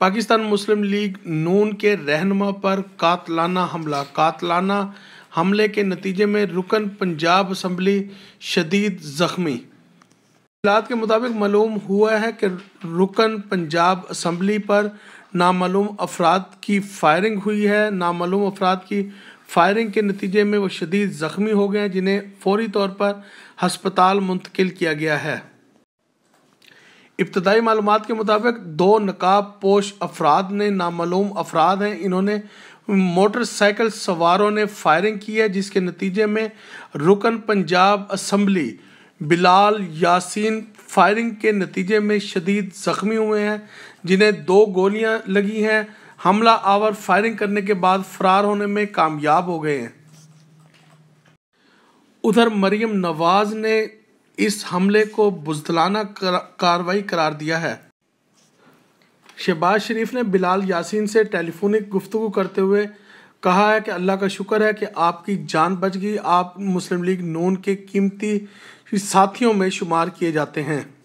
पाकिस्तान मुस्लिम league नून के रहनमा पर कातलाना हमला कातलाना हमले के नतीजे में रुकन पंजाब असम्बली शदीद ज़ख्मी इलाद के मुताबिक मालूम हुआ है कि रुकन पंजाब असम्बली पर नामालूम अफराद की फायरिंग हुई है नामालूम अफराद की फायरिंग के नतीजे में वो शदीद ज़ख्मी हो गए हैं जिन्हें फौरी तौर पर हस्पताल मुंतकिल किया गया है इब्तदाई मालूम के मुताबिक दो नकाब पोश अफराद ने नामूम अफराद हैं इन्होंने मोटरसाइकिल सवारों ने फायरिंग की है जिसके नतीजे में रुकन पंजाब असम्बली बिलाल यासीन फायरिंग के नतीजे में शदीद ज़ख्मी हुए हैं जिन्हें दो गोलियां लगी हैं हमला आवर फायरिंग करने के बाद फरार होने में कामयाब हो गए हैं उधर मरियम नवाज ने इस हमले को बुजदलाना कार्रवाई करार दिया है शहबाज शरीफ ने बिलाल यासीन से टेलीफोनिक गुफ्तु करते हुए कहा है कि अल्लाह का शुक्र है कि आपकी जान बच गई आप मुस्लिम लीग नून के कीमती साथियों में शुमार किए जाते हैं